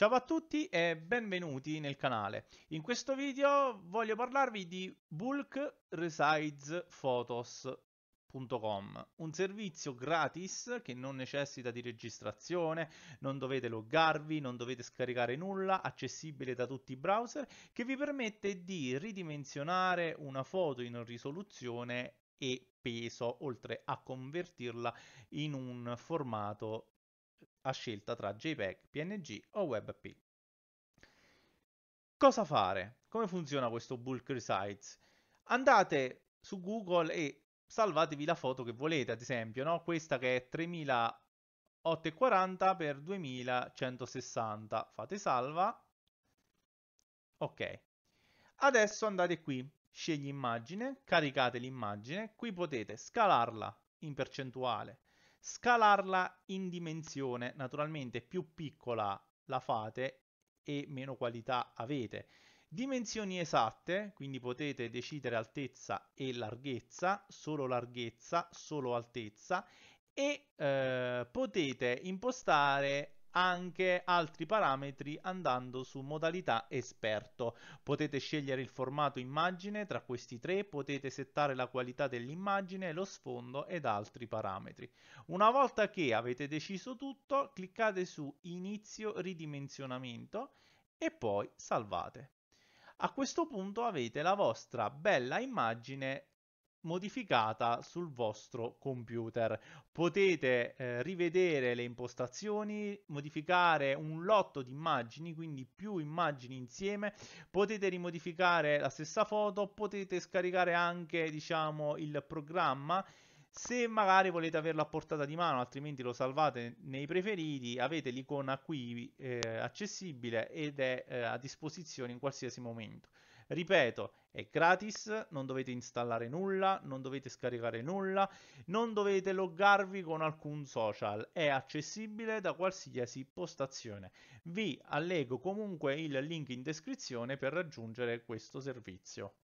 Ciao a tutti e benvenuti nel canale. In questo video voglio parlarvi di bulkresidesphotos.com, un servizio gratis che non necessita di registrazione, non dovete loggarvi, non dovete scaricare nulla, accessibile da tutti i browser, che vi permette di ridimensionare una foto in risoluzione e peso, oltre a convertirla in un formato a scelta tra JPEG, PNG o WebP. Cosa fare? Come funziona questo bulk resize? Andate su Google e salvatevi la foto che volete, ad esempio, no? questa che è 3840 x 2160, fate salva, ok. Adesso andate qui, scegli immagine, caricate l'immagine, qui potete scalarla in percentuale, scalarla in dimensione. Naturalmente più piccola la fate e meno qualità avete. Dimensioni esatte, quindi potete decidere altezza e larghezza, solo larghezza, solo altezza e eh, potete impostare anche altri parametri andando su modalità esperto. Potete scegliere il formato immagine tra questi tre, potete settare la qualità dell'immagine, lo sfondo ed altri parametri. Una volta che avete deciso tutto, cliccate su inizio ridimensionamento e poi salvate. A questo punto avete la vostra bella immagine modificata sul vostro computer. Potete eh, rivedere le impostazioni, modificare un lotto di immagini, quindi più immagini insieme, potete rimodificare la stessa foto, potete scaricare anche diciamo il programma se magari volete averlo a portata di mano, altrimenti lo salvate nei preferiti, avete l'icona qui eh, accessibile ed è eh, a disposizione in qualsiasi momento. Ripeto, è gratis, non dovete installare nulla, non dovete scaricare nulla, non dovete loggarvi con alcun social, è accessibile da qualsiasi postazione. Vi allego comunque il link in descrizione per raggiungere questo servizio.